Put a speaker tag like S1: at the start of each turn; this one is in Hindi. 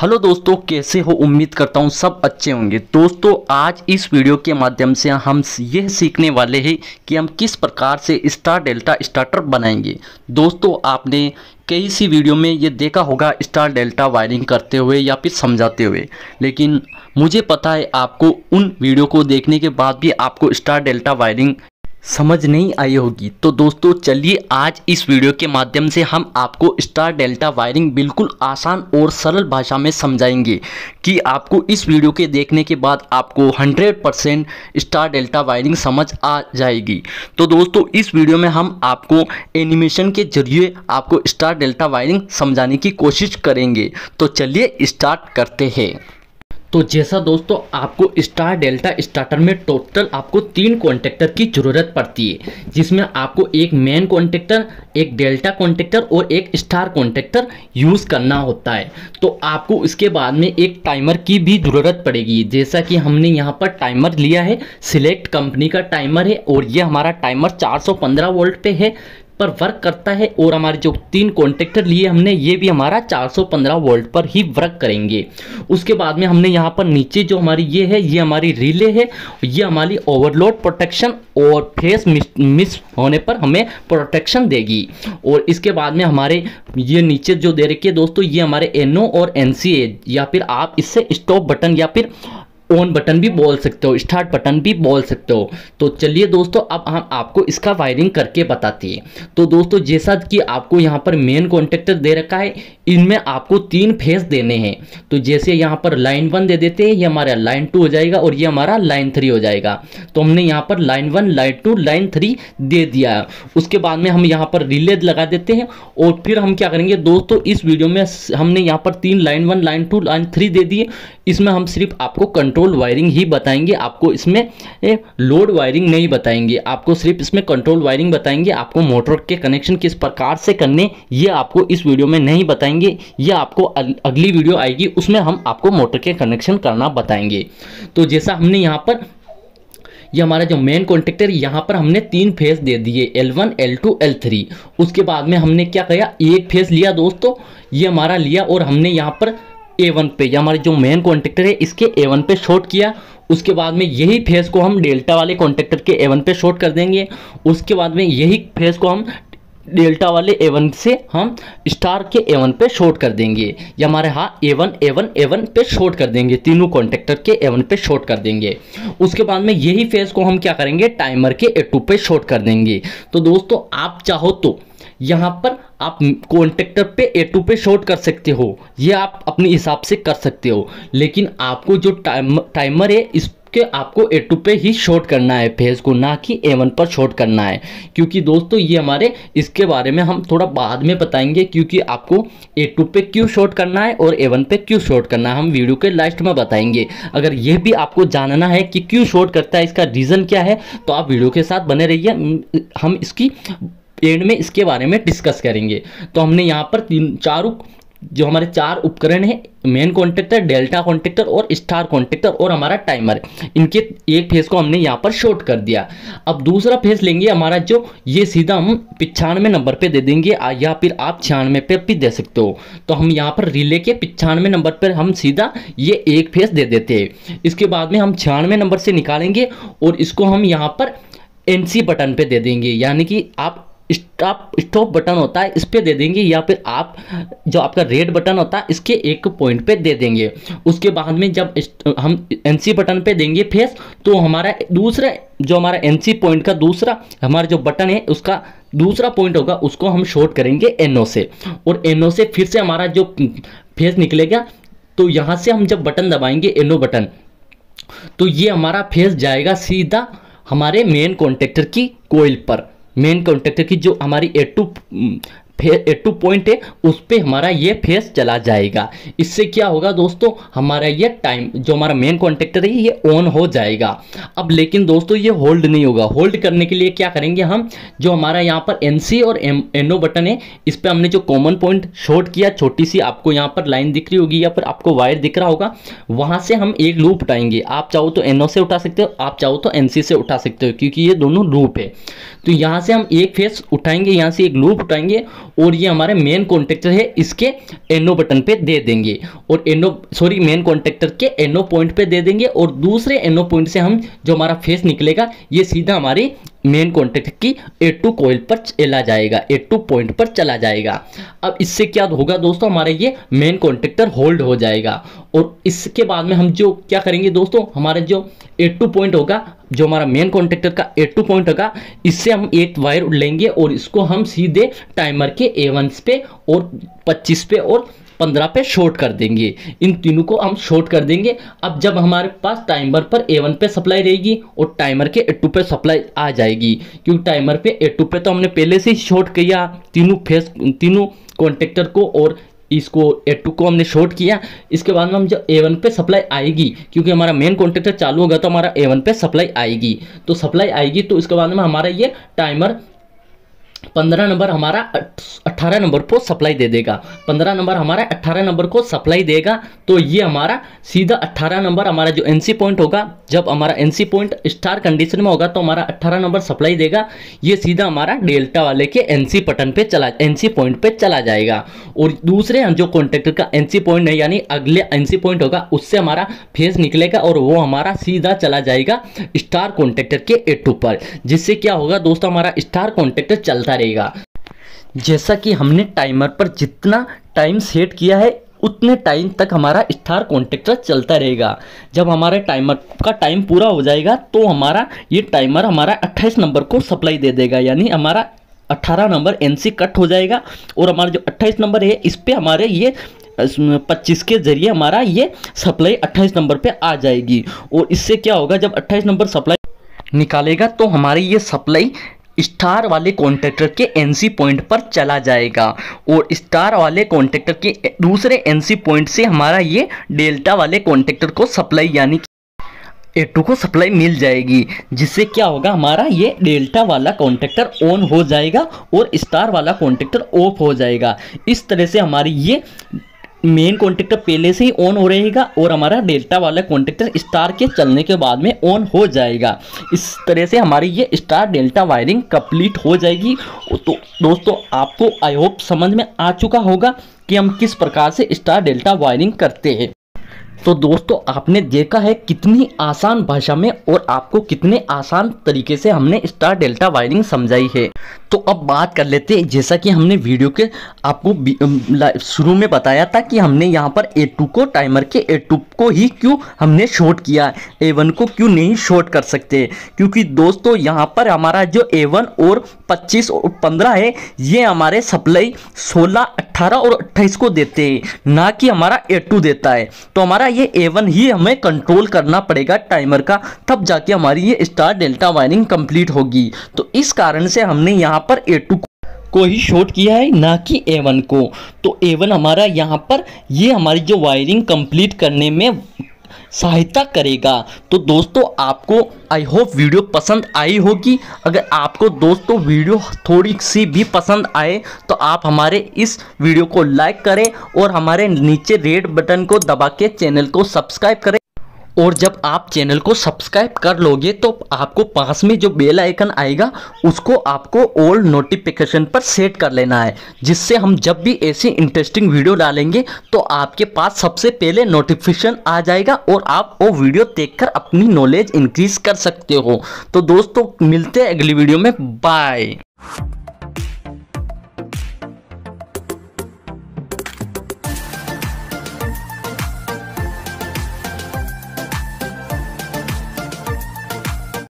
S1: हेलो दोस्तों कैसे हो उम्मीद करता हूँ सब अच्छे होंगे दोस्तों आज इस वीडियो के माध्यम से हम यह सीखने वाले हैं कि हम किस प्रकार से स्टार डेल्टा स्टार्टर बनाएंगे दोस्तों आपने कई सी वीडियो में ये देखा होगा स्टार डेल्टा वायरिंग करते हुए या फिर समझाते हुए लेकिन मुझे पता है आपको उन वीडियो को देखने के बाद भी आपको स्टार डेल्टा वायरिंग समझ नहीं आई होगी तो दोस्तों चलिए आज इस वीडियो के माध्यम से हम आपको स्टार डेल्टा वायरिंग बिल्कुल आसान और सरल भाषा में समझाएंगे कि आपको इस वीडियो के देखने के बाद आपको 100 परसेंट स्टार डेल्टा वायरिंग समझ आ जाएगी तो दोस्तों इस वीडियो में हम आपको एनिमेशन के जरिए आपको स्टार डेल्टा वायरिंग समझाने की कोशिश करेंगे तो चलिए स्टार्ट करते हैं तो जैसा दोस्तों आपको स्टार डेल्टा स्टार्टर में टोटल आपको तीन कॉन्टेक्टर की ज़रूरत पड़ती है जिसमें आपको एक मेन कॉन्टेक्टर एक डेल्टा कॉन्टेक्टर और एक स्टार कॉन्टेक्टर यूज़ करना होता है तो आपको इसके बाद में एक टाइमर की भी ज़रूरत पड़ेगी जैसा कि हमने यहाँ पर टाइमर लिया है सिलेक्ट कंपनी का टाइमर है और ये हमारा टाइमर चार वोल्ट पे है पर वर्क करता है और हमारे जो तीन कॉन्टेक्टर लिए हमने ये भी हमारा 415 वोल्ट पर ही वर्क करेंगे उसके बाद में हमने यहाँ पर नीचे जो हमारी ये है ये हमारी रिले है ये हमारी ओवरलोड प्रोटेक्शन और फेस मिस, मिस होने पर हमें प्रोटेक्शन देगी और इसके बाद में हमारे ये नीचे जो दे रखी है दोस्तों ये हमारे एनओ और एन या फिर आप इससे स्टॉप बटन या फिर ऑन बटन भी बोल सकते हो स्टार्ट बटन भी बोल सकते हो तो चलिए दोस्तों अब हम आपको इसका वायरिंग करके बताती है तो दोस्तों जैसा कि आपको यहाँ पर मेन कॉन्टेक्टर दे रखा है इनमें आपको तीन फेस देने हैं तो जैसे यहाँ पर लाइन वन दे देते हैं ये हमारा लाइन टू हो जाएगा और ये हमारा लाइन थ्री हो जाएगा तो हमने यहाँ पर line one line two line three दे दिया उसके बाद में हम यहाँ पर रिले लगा देते हैं और फिर हम क्या करेंगे दोस्तों इस वीडियो में हमने यहाँ पर तीन line one line two line three दे दिए इसमें हम सिर्फ आपको कंट्रोल वायरिंग ही बताएंगे आपको इसमें लोड वायरिंग नहीं बताएंगे आपको सिर्फ इसमें कंट्रोल वायरिंग बताएंगे आपको मोटर के कनेक्शन किस प्रकार से करने ये आपको इस वीडियो में नहीं बताएंगे बताएंगे या आपको अगली वीडियो आएगी उसमें हम आपको मोटर के कनेक्शन करना बताएंगे तो जैसा हमने यहाँ पर ये हमारा जो मेन कॉन्टेक्टर यहाँ पर हमने तीन फेस दे दिए L1, L2, L3 उसके बाद में हमने क्या किया एक फेस लिया दोस्तों ये हमारा लिया और हमने यहाँ पर A1 पे ये हमारे जो मेन कॉन्टेक्टर है इसके A1 पे शॉर्ट किया उसके बाद में यही फेस को हम डेल्टा वाले कॉन्टेक्टर के A1 पे शॉर्ट कर देंगे उसके बाद में यही फेस को हम डेल्टा वाले एवन से हम स्टार के एवन पे शॉर्ट कर देंगे या हमारे यहाँ एवन एवन एवन पे शॉर्ट कर देंगे तीनों कॉन्टेक्टर के एवन पे शॉर्ट कर देंगे उसके बाद में यही फेज को हम क्या करेंगे टाइमर के ए टू पे शॉर्ट कर देंगे तो दोस्तों आप चाहो तो यहाँ पर आप कॉन्टेक्टर पे ए टू पे शॉर्ट कर सकते हो ये आप अपने हिसाब से कर सकते हो लेकिन आपको जो टाइम टाइमर है इस कि आपको ए टू पे ही शॉर्ट करना है फेज को ना कि ए वन पर शॉर्ट करना है क्योंकि दोस्तों ये हमारे इसके बारे में हम थोड़ा बाद में बताएंगे क्योंकि आपको ए टू पे क्यों शॉर्ट करना है और ए वन पे क्यों शॉर्ट करना है हम वीडियो के लास्ट में बताएंगे अगर ये भी आपको जानना है कि क्यों शॉर्ट करता है इसका रीज़न क्या है तो आप वीडियो के साथ बने रहिए हम इसकी एंड में इसके बारे में डिस्कस करेंगे तो हमने यहाँ पर तीन चारों जो हमारे चार उपकरण है मेन कॉन्ट्रेक्टर डेल्टा कॉन्ट्रेक्टर और स्टार कॉन्ट्रेक्टर और हमारा टाइमर इनके एक फेस को हमने यहाँ पर शॉर्ट कर दिया अब दूसरा फेस लेंगे हमारा जो ये सीधा हम पिछानवे नंबर पे दे देंगे या फिर आप छियानवे पे भी दे सकते हो तो हम यहाँ पर रिले के पिछानवे नंबर पर हम सीधा ये एक फेस दे देते हैं इसके बाद में हम छियानवे नंबर से निकालेंगे और इसको हम यहाँ पर एन बटन पर दे देंगे यानी कि आप स्टॉप स्टॉप बटन होता है इस पर दे देंगे या फिर आप जो आपका रेड बटन होता है इसके एक पॉइंट पे दे देंगे उसके बाद में जब हम एन बटन पे देंगे फेस तो हमारा दूसरा जो हमारा एन पॉइंट का दूसरा हमारा जो बटन है उसका दूसरा पॉइंट होगा उसको हम शॉर्ट करेंगे एनओ से और एनओ से फिर से हमारा जो फेस निकलेगा तो यहाँ से हम जब बटन दबाएंगे एनओ बटन तो ये हमारा फेस जाएगा सीधा हमारे मेन कॉन्टेक्टर की कोयल पर मेन कॉन्टैक्ट है कि जो हमारी ए टू टू पॉइंट है उस पर हमारा ये फेस चला जाएगा इससे क्या होगा दोस्तों हमारा ये टाइम जो हमारा मेन कॉन्टेक्टर है ये ऑन हो जाएगा अब लेकिन दोस्तों ये होल्ड नहीं होगा होल्ड करने के लिए क्या करेंगे हम जो हमारा यहाँ पर एन और एन बटन है इस पर हमने जो कॉमन पॉइंट शॉर्ट किया छोटी सी आपको यहाँ पर लाइन दिख रही होगी या फिर आपको वायर दिख रहा होगा वहाँ से हम एक लूप उठाएंगे आप चाहो तो एन से उठा सकते हो आप चाहो तो एन से उठा सकते हो क्योंकि ये दोनों लूप है तो यहाँ से हम एक फेस उठाएंगे यहाँ से एक लूप उठाएंगे और ये हमारे मेन कॉन्टेक्टर है इसके एनो बटन पे दे देंगे और एनो सॉरी मेन कॉन्टेक्टर के एनो पॉइंट पे दे देंगे और दूसरे एनो पॉइंट से हम जो हमारा फेस निकलेगा ये सीधा हमारी मेन कॉन्टेक्ट की ए टू कोयल पर चला जाएगा ए टू पॉइंट पर चला जाएगा अब इससे क्या होगा दोस्तों हमारा ये मेन कॉन्टेक्टर होल्ड हो जाएगा और इसके बाद में हम जो क्या करेंगे दोस्तों हमारे जो ए टू पॉइंट होगा जो हमारा मेन कॉन्टेक्टर का ए टू पॉइंट होगा इससे हम एक वायर लेंगे और इसको हम सीधे टाइमर के एवंस पे और पच्चीस पे और पंद्रह पे शॉर्ट कर देंगे इन तीनों को हम शॉर्ट कर देंगे अब जब हमारे पास टाइमर पर ए पे सप्लाई रहेगी और टाइमर के ए टू पे सप्लाई आ जाएगी क्योंकि टाइमर पे ए टू पे तो हमने पहले से ही शॉर्ट किया तीनों फेस तीनों कॉन्टेक्टर को और इसको ए टू को हमने शॉर्ट किया इसके बाद में हम जब ए वन पे सप्लाई आएगी क्योंकि हमारा मेन कॉन्ट्रेक्टर चालू होगा तो हमारा ए वन पे सप्लाई आएगी तो सप्लाई आएगी तो इसके बाद में हमारा ये टाइमर पंद्रह नंबर हमारा अट्ठारह नंबर को सप्लाई दे देगा पंद्रह नंबर हमारा अट्ठारह नंबर को सप्लाई देगा तो ये हमारा सीधा अट्ठारह नंबर हमारा जो एनसी पॉइंट होगा जब हमारा एनसी पॉइंट स्टार कंडीशन में होगा तो हमारा अट्ठारह नंबर सप्लाई देगा ये सीधा हमारा डेल्टा वाले के एनसी पटन पे चला एनसी पॉइंट पे चला जाएगा और दूसरे जो कॉन्ट्रेक्टर का एनसी पॉइंट है यानी अगले एनसी पॉइंट होगा उससे हमारा फेस निकलेगा और वो हमारा सीधा चला जाएगा स्टार कॉन्ट्रेक्टर के ए पर जिससे क्या होगा दोस्तों हमारा स्टार कॉन्ट्रेक्टर चलता चलता रहेगा जैसा कि हमने टाइमर पर जितना टाइम सेट किया है उतने टाइम तक हमारा स्टार कॉन्ट्रेक्टर चलता रहेगा जब हमारे टाइमर का टाइम पूरा हो जाएगा तो हमारा ये टाइमर हमारा 28 नंबर को सप्लाई दे देगा यानी हमारा 18 नंबर एनसी कट हो जाएगा और हमारा जो 28 नंबर है इस पर हमारे ये 25 के जरिए हमारा ये सप्लाई 28 नंबर पे आ जाएगी और इससे क्या होगा जब अट्ठाईस नंबर सप्लाई निकालेगा तो हमारी ये सप्लाई स्टार वाले कॉन्ट्रैक्टर के एनसी पॉइंट पर चला जाएगा और स्टार वाले कॉन्ट्रैक्टर के दूसरे एनसी पॉइंट से हमारा ये डेल्टा वाले कॉन्ट्रैक्टर को सप्लाई यानी कि ए टू को सप्लाई मिल जाएगी जिससे क्या होगा हमारा ये डेल्टा वाला कॉन्ट्रैक्टर ऑन हो जाएगा और स्टार वाला कॉन्ट्रैक्टर ऑफ हो जाएगा इस तरह से हमारी ये मेन कॉन्टेक्टर पहले से ही ऑन हो रहेगा और हमारा डेल्टा वाला कॉन्टेक्टर स्टार के चलने के बाद में ऑन हो जाएगा इस तरह से हमारी ये स्टार डेल्टा वायरिंग कंप्लीट हो जाएगी तो दोस्तों आपको आई होप समझ में आ चुका होगा कि हम किस प्रकार से स्टार डेल्टा वायरिंग करते हैं तो दोस्तों आपने देखा है कितनी आसान भाषा में और आपको कितने आसान तरीके से हमने स्टार डेल्टा वायरिंग समझाई है तो अब बात कर लेते हैं जैसा कि हमने वीडियो के आपको शुरू में बताया था कि हमने यहाँ पर ए टू को टाइमर के ए टू को ही क्यों हमने शॉर्ट किया ए को क्यों नहीं शॉर्ट कर सकते क्योंकि दोस्तों यहाँ पर हमारा जो ए और पच्चीस और पंद्रह है ये हमारे सप्लाई सोलह अट्ठारह और अट्ठाईस को देते हैं ना कि हमारा ए टू देता है तो हमारा ये A1 ही हमें कंट्रोल करना पड़ेगा टाइमर का तब जाके हमारी ये स्टार डेल्टा वायरिंग कंप्लीट होगी तो इस कारण से हमने यहाँ पर टू को ही शॉर्ट किया है ना कि A1 को तो A1 हमारा यहाँ पर ये हमारी जो वायरिंग कंप्लीट करने में सहायता करेगा तो दोस्तों आपको आई होप वीडियो पसंद आई होगी अगर आपको दोस्तों वीडियो थोड़ी सी भी पसंद आए तो आप हमारे इस वीडियो को लाइक करें और हमारे नीचे रेड बटन को दबा के चैनल को सब्सक्राइब करें और जब आप चैनल को सब्सक्राइब कर लोगे तो आपको पास में जो बेल आइकन आएगा उसको आपको ओल्ड नोटिफिकेशन पर सेट कर लेना है जिससे हम जब भी ऐसी इंटरेस्टिंग वीडियो डालेंगे तो आपके पास सबसे पहले नोटिफिकेशन आ जाएगा और आप वो वीडियो देखकर अपनी नॉलेज इंक्रीज कर सकते हो तो दोस्तों मिलते हैं अगली वीडियो में बाय